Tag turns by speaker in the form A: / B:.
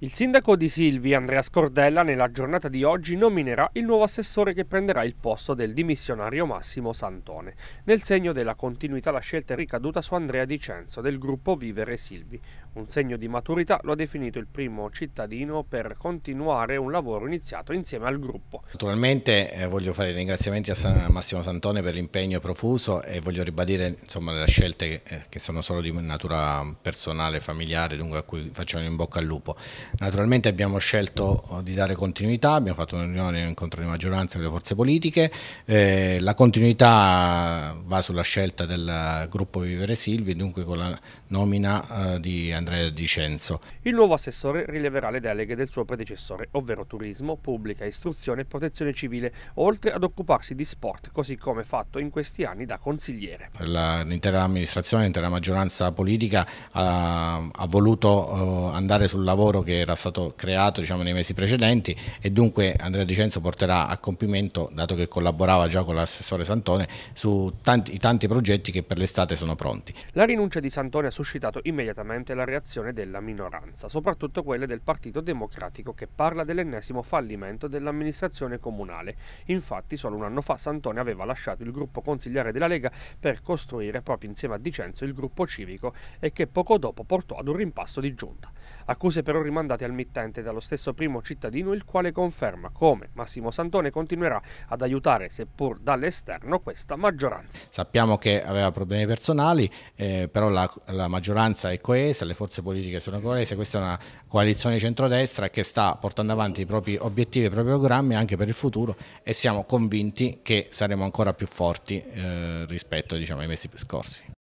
A: Il sindaco di Silvi, Andrea Scordella, nella giornata di oggi nominerà il nuovo assessore che prenderà il posto del dimissionario Massimo Santone, nel segno della continuità la scelta è ricaduta su Andrea Dicenzo del gruppo Vivere Silvi, un segno di maturità lo ha definito il primo cittadino per continuare un lavoro iniziato insieme al gruppo.
B: Naturalmente eh, voglio fare i ringraziamenti a, San, a Massimo Santone per l'impegno profuso e voglio ribadire insomma, le scelte che, eh, che, sono solo di natura personale, familiare, dunque a cui facciamo in bocca al lupo. Naturalmente abbiamo scelto oh, di dare continuità, abbiamo fatto un'unione, un incontro di maggioranza delle forze politiche, eh, la continuità va sulla scelta del gruppo Vivere Silvi, dunque con la nomina eh, di Andrea Andrea Dicenzo.
A: Il nuovo assessore rileverà le deleghe del suo predecessore, ovvero turismo, pubblica istruzione e protezione civile, oltre ad occuparsi di sport, così come fatto in questi anni da consigliere.
B: L'intera amministrazione, l'intera maggioranza politica ha, ha voluto eh, andare sul lavoro che era stato creato diciamo, nei mesi precedenti e dunque Andrea Di Dicenzo porterà a compimento, dato che collaborava già con l'assessore Santone, su tanti, tanti progetti che per l'estate sono pronti.
A: La rinuncia di Santone ha suscitato immediatamente la reazione della minoranza, soprattutto quelle del Partito Democratico che parla dell'ennesimo fallimento dell'amministrazione comunale. Infatti solo un anno fa Santone aveva lasciato il gruppo consigliare della Lega per costruire proprio insieme a Dicenzo il gruppo civico e che poco dopo portò ad un rimpasto di giunta accuse però rimandate al mittente dallo stesso primo cittadino il quale conferma come Massimo Santone continuerà ad aiutare seppur dall'esterno questa maggioranza.
B: Sappiamo che aveva problemi personali, eh, però la, la, maggioranza è coesa, le forze politiche sono coese, questa è una coalizione di centrodestra che sta portando avanti i propri obiettivi, e i propri programmi anche per il futuro e siamo
A: convinti che saremo ancora più forti eh, rispetto diciamo, ai mesi scorsi.